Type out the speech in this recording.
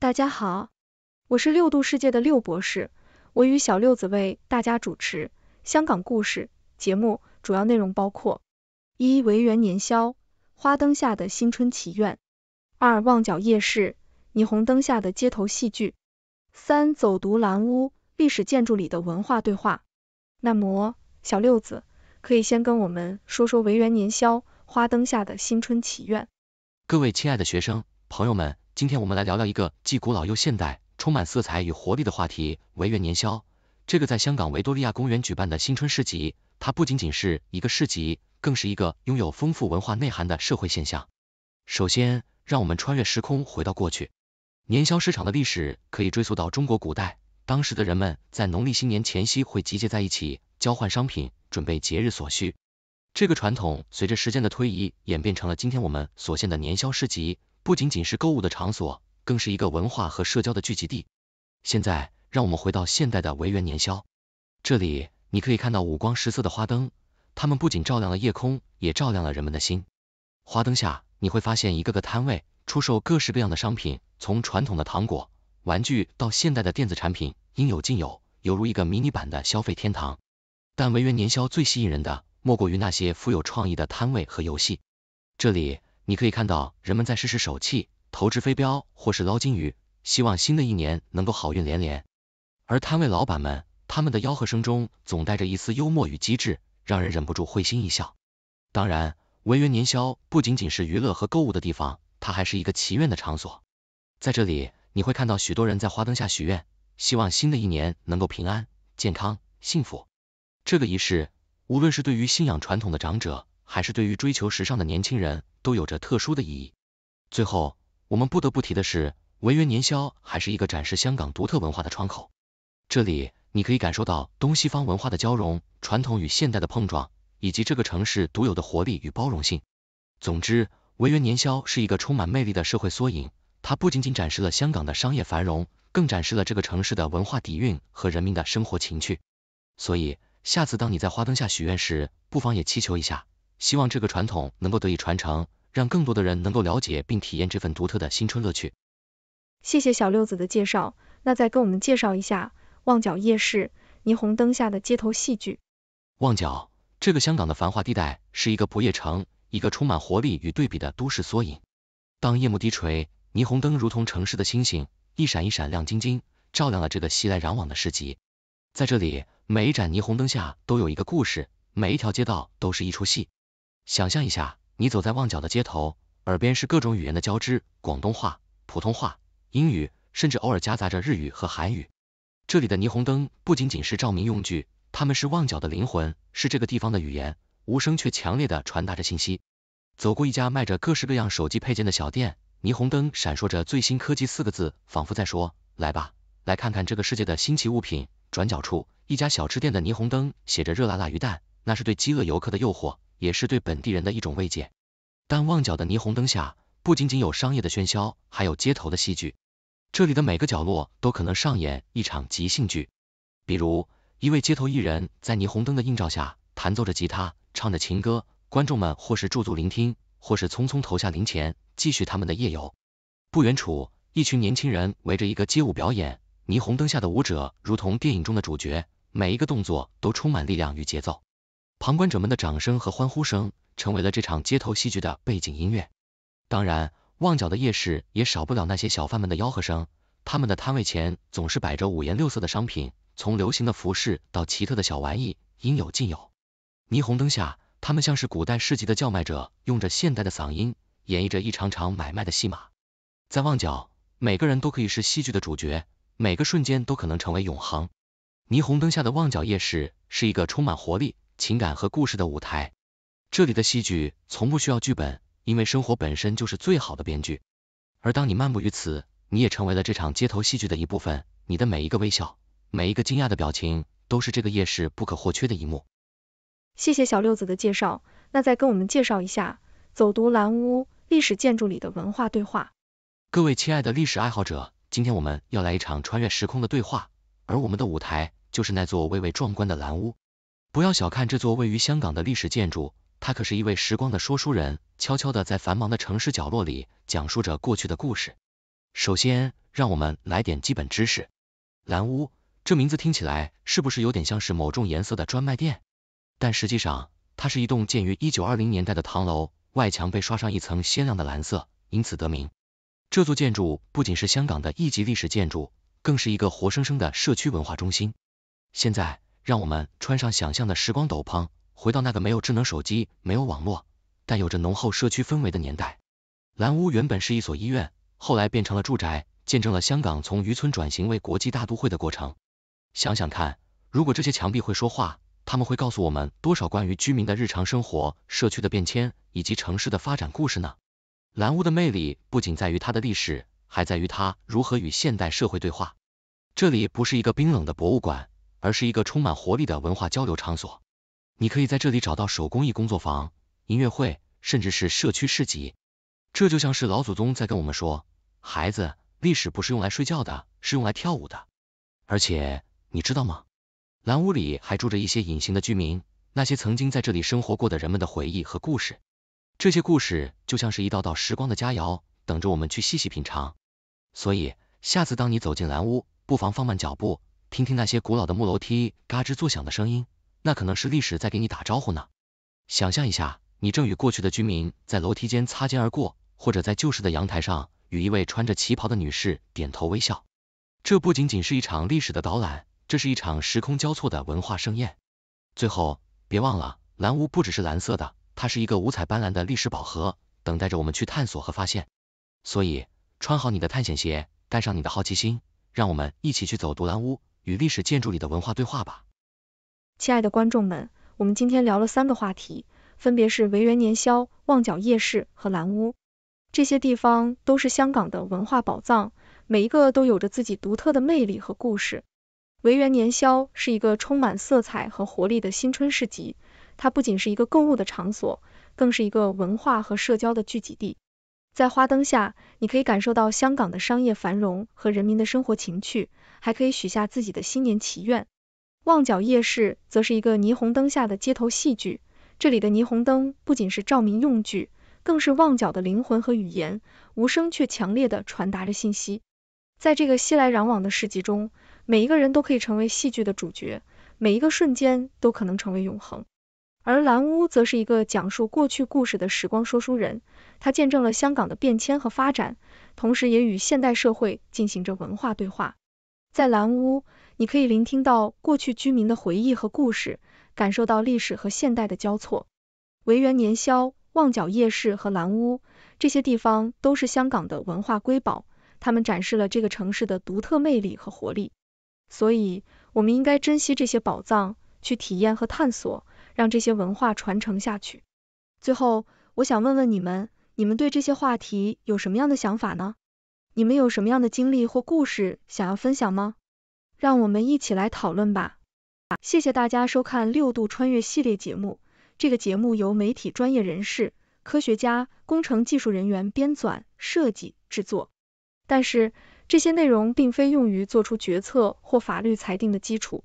大家好，我是六度世界的六博士，我与小六子为大家主持香港故事节目，主要内容包括：一、维园年宵花灯下的新春祈愿；二、旺角夜市霓虹灯下的街头戏剧；三、走读蓝屋历史建筑里的文化对话。那么，小六子可以先跟我们说说维园年宵花灯下的新春祈愿。各位亲爱的学生朋友们。今天我们来聊聊一个既古老又现代、充满色彩与活力的话题——维园年宵。这个在香港维多利亚公园举办的新春市集，它不仅仅是一个市集，更是一个拥有丰富文化内涵的社会现象。首先，让我们穿越时空回到过去，年宵市场的历史可以追溯到中国古代。当时的人们在农历新年前夕会集结在一起，交换商品，准备节日所需。这个传统随着时间的推移，演变成了今天我们所见的年宵市集。不仅仅是购物的场所，更是一个文化和社交的聚集地。现在，让我们回到现代的维园年宵，这里你可以看到五光十色的花灯，它们不仅照亮了夜空，也照亮了人们的心。花灯下，你会发现一个个摊位，出售各式各样的商品，从传统的糖果、玩具到现代的电子产品，应有尽有，犹如一个迷你版的消费天堂。但维园年宵最吸引人的，莫过于那些富有创意的摊位和游戏，这里。你可以看到人们在试试手气，投掷飞镖或是捞金鱼，希望新的一年能够好运连连。而摊位老板们，他们的吆喝声中总带着一丝幽默与机智，让人忍不住会心一笑。当然，维园年宵不仅仅是娱乐和购物的地方，它还是一个祈愿的场所。在这里，你会看到许多人在花灯下许愿，希望新的一年能够平安、健康、幸福。这个仪式，无论是对于信仰传统的长者，还是对于追求时尚的年轻人都有着特殊的意义。最后，我们不得不提的是，维园年宵还是一个展示香港独特文化的窗口。这里你可以感受到东西方文化的交融、传统与现代的碰撞，以及这个城市独有的活力与包容性。总之，维园年宵是一个充满魅力的社会缩影，它不仅仅展示了香港的商业繁荣，更展示了这个城市的文化底蕴和人民的生活情趣。所以，下次当你在花灯下许愿时，不妨也祈求一下。希望这个传统能够得以传承，让更多的人能够了解并体验这份独特的新春乐趣。谢谢小六子的介绍，那再跟我们介绍一下旺角夜市，霓虹灯下的街头戏剧。旺角这个香港的繁华地带是一个不夜城，一个充满活力与对比的都市缩影。当夜幕低垂，霓虹灯如同城市的星星，一闪一闪亮晶晶，照亮了这个熙来攘往的市集。在这里，每一盏霓虹灯下都有一个故事，每一条街道都是一出戏。想象一下，你走在旺角的街头，耳边是各种语言的交织，广东话、普通话、英语，甚至偶尔夹杂着日语和韩语。这里的霓虹灯不仅仅是照明用具，它们是旺角的灵魂，是这个地方的语言，无声却强烈的传达着信息。走过一家卖着各式各样手机配件的小店，霓虹灯闪烁着“最新科技”四个字，仿佛在说，来吧，来看看这个世界的新奇物品。转角处，一家小吃店的霓虹灯写着“热辣辣鱼蛋”，那是对饥饿游客的诱惑。也是对本地人的一种慰藉。但旺角的霓虹灯下，不仅仅有商业的喧嚣，还有街头的戏剧。这里的每个角落都可能上演一场即兴剧。比如，一位街头艺人，在霓虹灯的映照下，弹奏着吉他，唱着情歌，观众们或是驻足聆听，或是匆匆投下零钱，继续他们的夜游。不远处，一群年轻人围着一个街舞表演，霓虹灯下的舞者如同电影中的主角，每一个动作都充满力量与节奏。旁观者们的掌声和欢呼声成为了这场街头戏剧的背景音乐。当然，旺角的夜市也少不了那些小贩们的吆喝声。他们的摊位前总是摆着五颜六色的商品，从流行的服饰到奇特的小玩意，应有尽有。霓虹灯下，他们像是古代市集的叫卖者，用着现代的嗓音演绎着一场场买卖的戏码。在旺角，每个人都可以是戏剧的主角，每个瞬间都可能成为永恒。霓虹灯下的旺角夜市是一个充满活力。情感和故事的舞台，这里的戏剧从不需要剧本，因为生活本身就是最好的编剧。而当你漫步于此，你也成为了这场街头戏剧的一部分，你的每一个微笑，每一个惊讶的表情，都是这个夜市不可或缺的一幕。谢谢小六子的介绍，那再跟我们介绍一下走读蓝屋历史建筑里的文化对话。各位亲爱的历史爱好者，今天我们要来一场穿越时空的对话，而我们的舞台就是那座巍巍壮观的蓝屋。不要小看这座位于香港的历史建筑，它可是一位时光的说书人，悄悄的在繁忙的城市角落里讲述着过去的故事。首先，让我们来点基本知识。蓝屋这名字听起来是不是有点像是某种颜色的专卖店？但实际上，它是一栋建于一九二零年代的唐楼，外墙被刷上一层鲜亮的蓝色，因此得名。这座建筑不仅是香港的一级历史建筑，更是一个活生生的社区文化中心。现在。让我们穿上想象的时光斗篷，回到那个没有智能手机、没有网络，但有着浓厚社区氛围的年代。蓝屋原本是一所医院，后来变成了住宅，见证了香港从渔村转型为国际大都会的过程。想想看，如果这些墙壁会说话，他们会告诉我们多少关于居民的日常生活、社区的变迁以及城市的发展故事呢？蓝屋的魅力不仅在于它的历史，还在于它如何与现代社会对话。这里不是一个冰冷的博物馆。而是一个充满活力的文化交流场所，你可以在这里找到手工艺工作坊、音乐会，甚至是社区市集。这就像是老祖宗在跟我们说，孩子，历史不是用来睡觉的，是用来跳舞的。而且你知道吗？蓝屋里还住着一些隐形的居民，那些曾经在这里生活过的人们的回忆和故事。这些故事就像是一道道时光的佳肴，等着我们去细细品尝。所以，下次当你走进蓝屋，不妨放慢脚步。听听那些古老的木楼梯嘎吱作响的声音，那可能是历史在给你打招呼呢。想象一下，你正与过去的居民在楼梯间擦肩而过，或者在旧式的阳台上与一位穿着旗袍的女士点头微笑。这不仅仅是一场历史的导览，这是一场时空交错的文化盛宴。最后，别忘了，蓝屋不只是蓝色的，它是一个五彩斑斓的历史宝盒，等待着我们去探索和发现。所以，穿好你的探险鞋，带上你的好奇心，让我们一起去走独蓝屋。与历史建筑里的文化对话吧。亲爱的观众们，我们今天聊了三个话题，分别是维园年宵、旺角夜市和蓝屋。这些地方都是香港的文化宝藏，每一个都有着自己独特的魅力和故事。维园年宵是一个充满色彩和活力的新春市集，它不仅是一个购物的场所，更是一个文化和社交的聚集地。在花灯下，你可以感受到香港的商业繁荣和人民的生活情趣，还可以许下自己的新年祈愿。旺角夜市则是一个霓虹灯下的街头戏剧，这里的霓虹灯不仅是照明用具，更是旺角的灵魂和语言，无声却强烈地传达着信息。在这个熙来攘往的市集中，每一个人都可以成为戏剧的主角，每一个瞬间都可能成为永恒。而蓝屋则是一个讲述过去故事的时光说书人，他见证了香港的变迁和发展，同时也与现代社会进行着文化对话。在蓝屋，你可以聆听到过去居民的回忆和故事，感受到历史和现代的交错。维园年宵、旺角夜市和蓝屋，这些地方都是香港的文化瑰宝，它们展示了这个城市的独特魅力和活力。所以，我们应该珍惜这些宝藏，去体验和探索。让这些文化传承下去。最后，我想问问你们，你们对这些话题有什么样的想法呢？你们有什么样的经历或故事想要分享吗？让我们一起来讨论吧。谢谢大家收看六度穿越系列节目。这个节目由媒体专业人士、科学家、工程技术人员编纂、设计、制作，但是这些内容并非用于做出决策或法律裁定的基础。